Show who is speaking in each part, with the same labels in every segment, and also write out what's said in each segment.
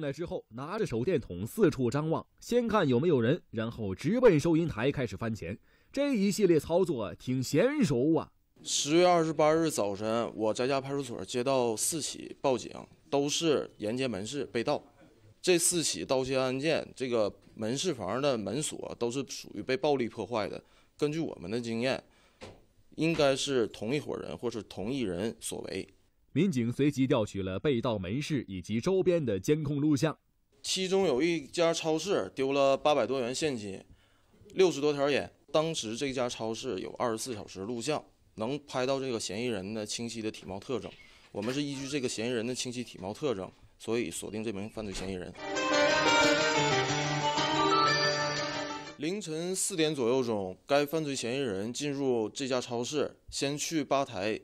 Speaker 1: 进来之后，拿着手电筒四处张望，先看有没有人，然后直奔收银台开始翻钱。这一系列操作挺娴熟啊。
Speaker 2: 十月二十八日早晨，我在家派出所接到四起报警，都是沿街门市被盗。这四起盗窃案件，这个门市房的门锁都是属于被暴力破坏的。根据我们的经验，应该是同一伙人或是同一人所为。民警随即调取了被盗门市以及周边的监控录像，其中有一家超市丢了八百多元现金、六十多条烟。当时这家超市有二十四小时录像，能拍到这个嫌疑人的清晰的体貌特征。我们是依据这个嫌疑人的清晰体貌特征，所以锁定这名犯罪嫌疑人。凌晨四点左右钟，该犯罪嫌疑人进入这家超市，先去吧台。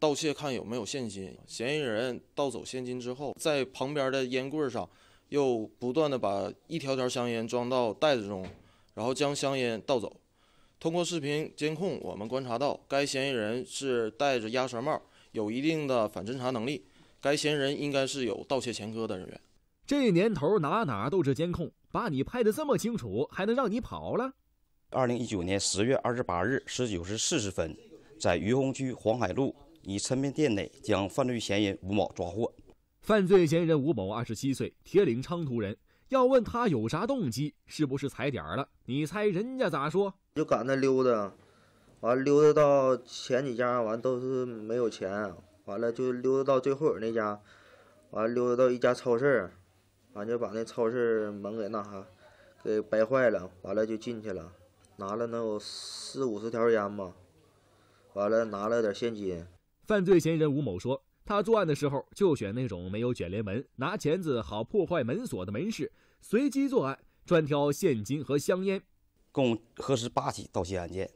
Speaker 2: 盗窃看有没有现金，嫌疑人盗走现金之后，在旁边的烟柜上又不断的把一条条香烟装到袋子中，然后将香烟盗走。通过视频监控，我们观察到该嫌疑人是戴着鸭舌帽，有一定的反侦查能力。该嫌疑人应该是有盗窃前科的人员。
Speaker 3: 这年头哪哪都是监控，把你拍的这么清楚，还能让你跑了？二零一九年十月二十八日十九时四十分，在于洪区黄海路。已陈兵店内，将犯罪嫌疑人吴某抓获。犯罪嫌疑人吴某二十七岁，铁岭昌图人。要问他有啥动机，是不是踩点儿了？你
Speaker 4: 猜人家咋说？就赶那溜达，完溜达到前几家，完都是没有钱，完了就溜达到最后那家，完溜达到一家超市，完就把那超市门给那啥，给掰坏了，完了就进去了，拿了能有四五十条烟吧，完了拿了点现金。
Speaker 1: 犯罪嫌疑人吴某说：“他作案的时候就选那种没有卷帘门、拿钳
Speaker 3: 子好破坏门锁的门市，随机作案，专挑现金和香烟。共核实八起盗窃案件，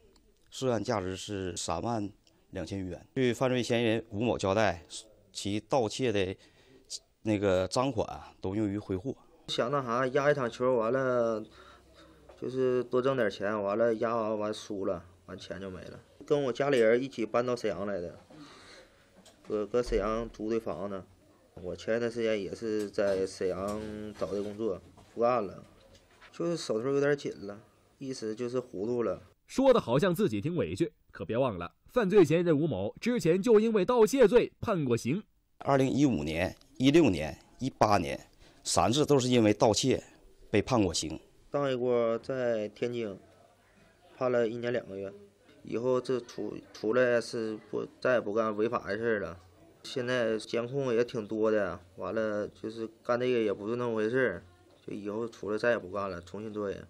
Speaker 3: 涉案价值是三万两千余元。据犯罪嫌疑人吴某交代，其盗窃的那个赃款都用于挥霍，
Speaker 4: 想那啥压一场球完了，就是多挣点钱，完了压完完输了，完钱就没了。跟我家里人一起搬到沈阳来的。”搁搁沈阳租的房子，我前一段时间也是在沈阳找的工作，不干了，就是手头有点紧了，意思就是糊涂了。
Speaker 1: 说的好像自己挺委屈，可别忘了，犯罪嫌疑人吴某
Speaker 3: 之前就因为盗窃罪判过刑，二零一五年、一六年、一八年，三次都是因为盗窃被判过刑。
Speaker 4: 上一锅在天津判了一年两个月。以后这出出来是不再也不干违法的事儿了，现在监控也挺多的，完了就是干这个也不是那么回事儿，就以后出来再也不干了，重新做人。